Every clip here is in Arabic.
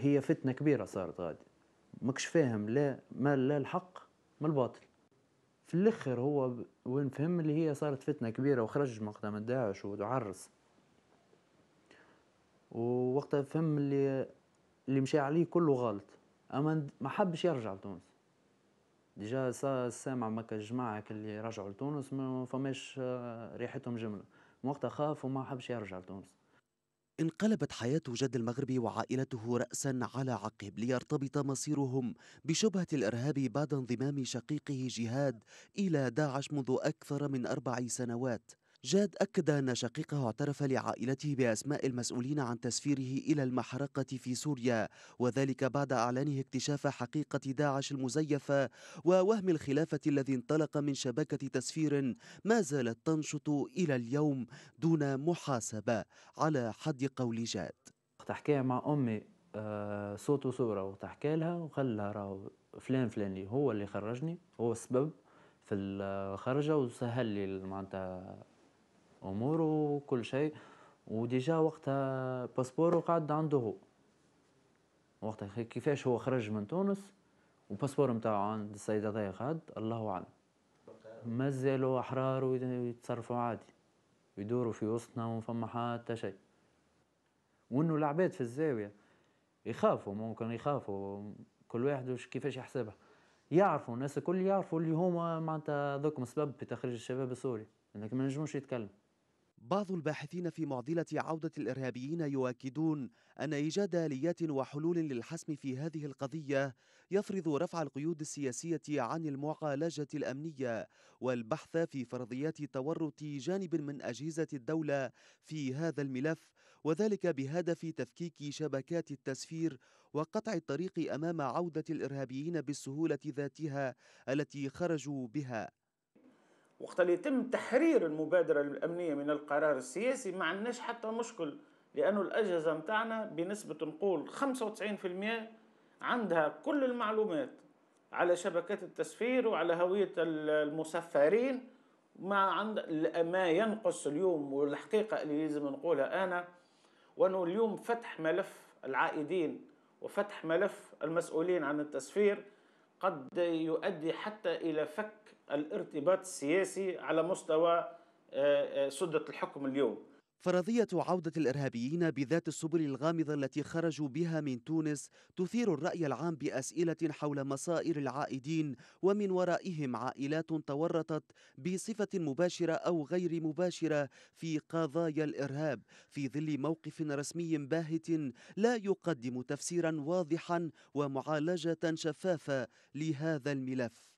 هي فتنه كبيره صارت غادي ماكش فاهم لا ما لا الحق ما الباطل في الاخر هو وين فهم اللي هي صارت فتنه كبيره وخرج مقدم داعش وعرس ووقتها فهم اللي اللي مشى عليه كله غلط اما ما حبش يرجع لتونس ديجا سامع مكا الجماعة اللي رجعوا لتونس ما فماش آه، ريحتهم جملة وقتها خاف وما حبش يرجع لتونس انقلبت حياة جد المغربي وعائلته رأسا على عقب ليرتبط مصيرهم بشبهة الإرهاب بعد انضمام شقيقه جهاد إلى داعش منذ أكثر من أربع سنوات جاد أكد أن شقيقه اعترف لعائلته بأسماء المسؤولين عن تسفيره إلى المحرقة في سوريا وذلك بعد إعلانه اكتشاف حقيقة داعش المزيفة ووهم الخلافة الذي انطلق من شبكة تسفير ما زالت تنشط إلى اليوم دون محاسبة على حد قول جاد تحكيها مع أمي آه، صوت وصورة وتحكي لها وخلها راهو فلان فلاني هو اللي خرجني هو السبب في الخرجة وسهل لي معناتها اموره وكل شيء وديجا وقتها باسبورو قعد عنده هو وقتها كيفاش هو خرج من تونس والباسبور نتاعو عند السيد هذايا قاعد الله اعلم مازالوا احرار ويتصرفوا عادي ويدوروا في وسطنا وما فما حتى شيء وانه العباد في الزاويه يخافوا ممكن يخافوا كل واحد وش كيفاش يحسبها يعرفوا الناس الكل يعرفوا اللي هما معناتها ذوكم سبب في تخريج الشباب السوري انك ما نجموش يتكلم بعض الباحثين في معضلة عودة الإرهابيين يؤكدون أن إيجاد آليات وحلول للحسم في هذه القضية يفرض رفع القيود السياسية عن المعالجة الأمنية والبحث في فرضيات تورط جانب من أجهزة الدولة في هذا الملف وذلك بهدف تفكيك شبكات التسفير وقطع الطريق أمام عودة الإرهابيين بالسهولة ذاتها التي خرجوا بها وقت اللي يتم تحرير المبادرة الأمنية من القرار السياسي ما عندناش حتى مشكل لأنه الأجهزة متاعنا بنسبة نقول 95% عندها كل المعلومات على شبكات التسفير وعلى هوية المسفرين ما عند ما ينقص اليوم والحقيقة اللي لازم نقولها أنا وأنه اليوم فتح ملف العائدين وفتح ملف المسؤولين عن التسفير قد يؤدي حتى الى فك الارتباط السياسي على مستوى آه، آه، سده الحكم اليوم فرضية عودة الإرهابيين بذات السبل الغامضة التي خرجوا بها من تونس تثير الرأي العام بأسئلة حول مصائر العائدين ومن ورائهم عائلات تورطت بصفة مباشرة أو غير مباشرة في قضايا الإرهاب في ظل موقف رسمي باهت لا يقدم تفسيرا واضحا ومعالجة شفافة لهذا الملف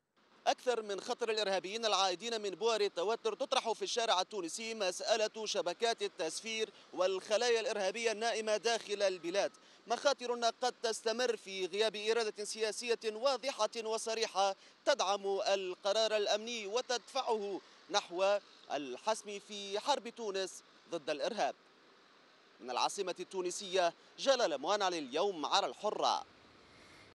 أكثر من خطر الإرهابيين العائدين من بؤر التوتر تطرح في الشارع التونسي مسألة شبكات التسفير والخلايا الإرهابية النائمة داخل البلاد مخاطر قد تستمر في غياب إرادة سياسية واضحة وصريحة تدعم القرار الأمني وتدفعه نحو الحسم في حرب تونس ضد الإرهاب من العاصمة التونسية جلال موان على اليوم على الحرة